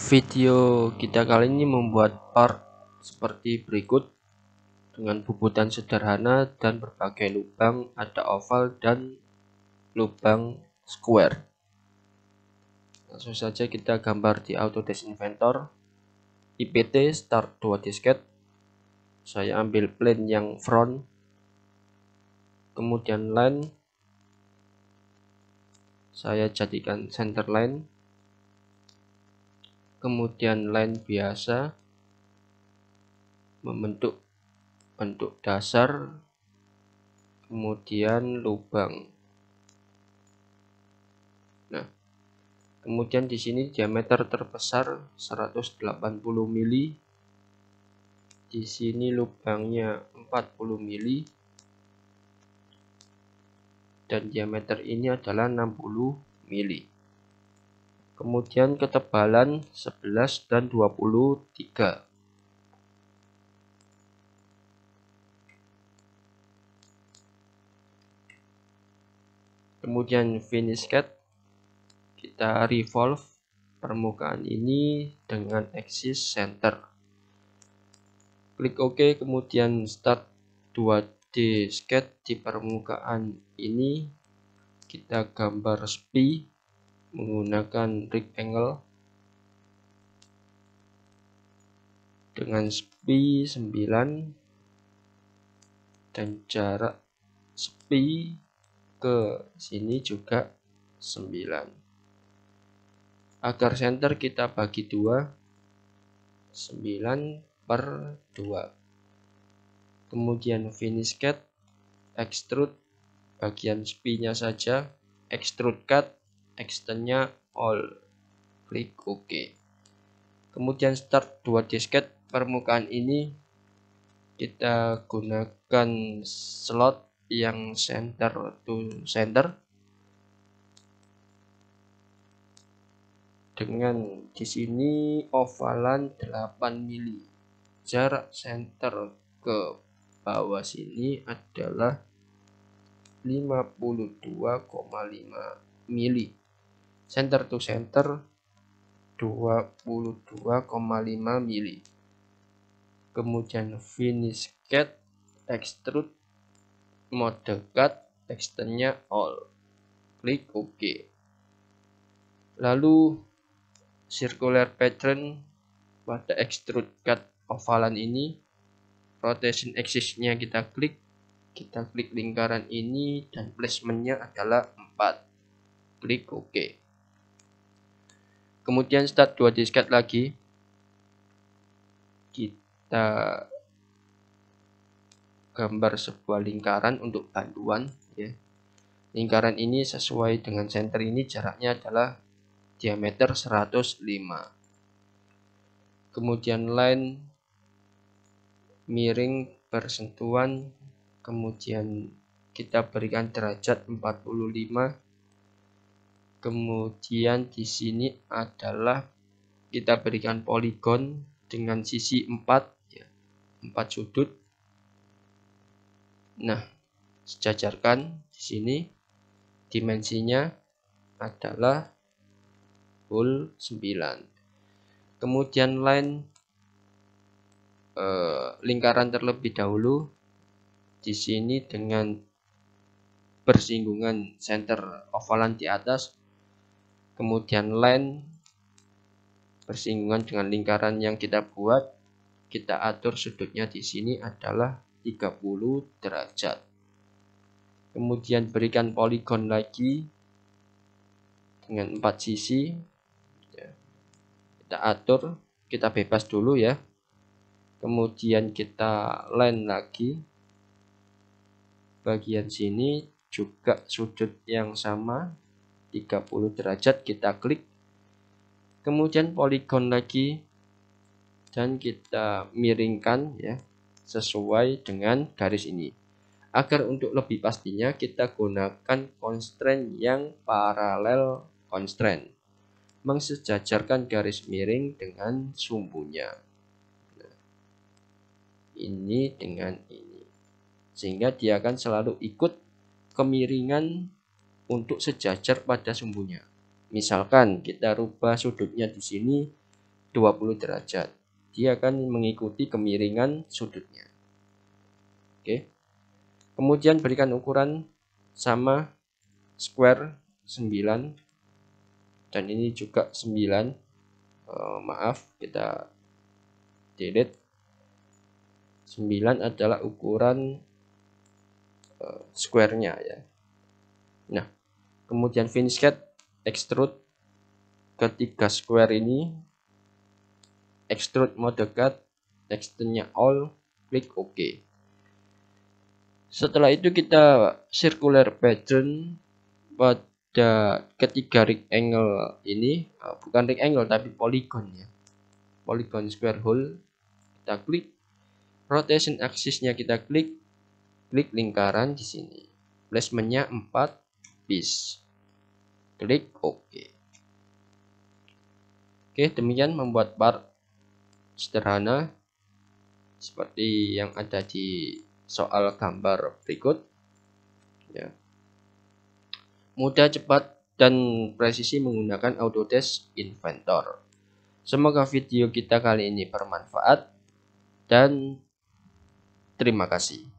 Video kita kali ini membuat part seperti berikut dengan bubutan sederhana dan berbagai lubang ada oval dan lubang square. Langsung saja kita gambar di Autodesk Inventor IPT start 2 disket. Saya ambil plane yang front kemudian line saya jadikan center line kemudian line biasa membentuk bentuk dasar kemudian lubang nah kemudian di sini diameter terbesar 180 mili di sini lubangnya 40 mili dan diameter ini adalah 60 mili kemudian ketebalan 11 dan 23 kemudian finish cut kita revolve permukaan ini dengan axis center klik OK kemudian start 2D sketch di permukaan ini kita gambar spi menggunakan rig angle dengan sepi 9 dan jarak sepi ke sini juga 9 agar center kita bagi 2 9 per 2 kemudian finish cut extrude bagian spinya saja extrude cut extendnya all klik OK kemudian start dua disket permukaan ini kita gunakan slot yang center to center dengan di sini ovalan 8 mili jarak center ke bawah sini adalah 52,5 mili center to center 22,5 mili kemudian finish cut extrude mode cut extendnya all klik ok lalu circular pattern pada extrude cut ovalan ini rotation axisnya kita klik kita klik lingkaran ini dan placementnya adalah 4 klik ok kemudian start dua disket lagi kita gambar sebuah lingkaran untuk bantuan ya lingkaran ini sesuai dengan center ini jaraknya adalah diameter 105 kemudian line miring persentuhan kemudian kita berikan derajat 45 Kemudian di sini adalah kita berikan poligon dengan sisi 4 ya, 4 sudut. Nah, sejajarkan di sini dimensinya adalah full 9. Kemudian line eh, lingkaran terlebih dahulu di sini dengan bersinggungan center ovalan di atas kemudian line bersinggungan dengan lingkaran yang kita buat kita atur sudutnya di sini adalah 30 derajat kemudian berikan poligon lagi dengan empat sisi ya. kita atur kita bebas dulu ya kemudian kita line lagi bagian sini juga sudut yang sama 30 derajat kita klik kemudian poligon lagi dan kita miringkan ya sesuai dengan garis ini agar untuk lebih pastinya kita gunakan constraint yang paralel constraint mengsejajarkan garis miring dengan sumbunya nah, ini dengan ini sehingga dia akan selalu ikut kemiringan untuk sejajar pada sumbunya. Misalkan kita rubah sudutnya di sini 20 derajat. Dia akan mengikuti kemiringan sudutnya. Oke. Kemudian berikan ukuran sama square 9 dan ini juga 9 E, eh, maaf kita delete 9 adalah ukuran e, square-nya ya. Nah, kemudian finish cut extrude ketiga square ini extrude mode cut extendnya all klik ok setelah itu kita circular pattern pada ketiga rectangle ini eh, bukan rectangle tapi polygon ya polygon square hole kita klik rotation axisnya kita klik klik lingkaran di sini placementnya 4 bis. Klik OK. Oke, demikian membuat bar sederhana seperti yang ada di soal gambar berikut. Ya. Mudah, cepat, dan presisi menggunakan Autodesk Inventor. Semoga video kita kali ini bermanfaat dan terima kasih.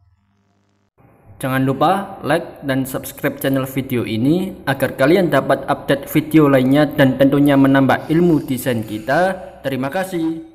Jangan lupa like dan subscribe channel video ini agar kalian dapat update video lainnya dan tentunya menambah ilmu desain kita. Terima kasih.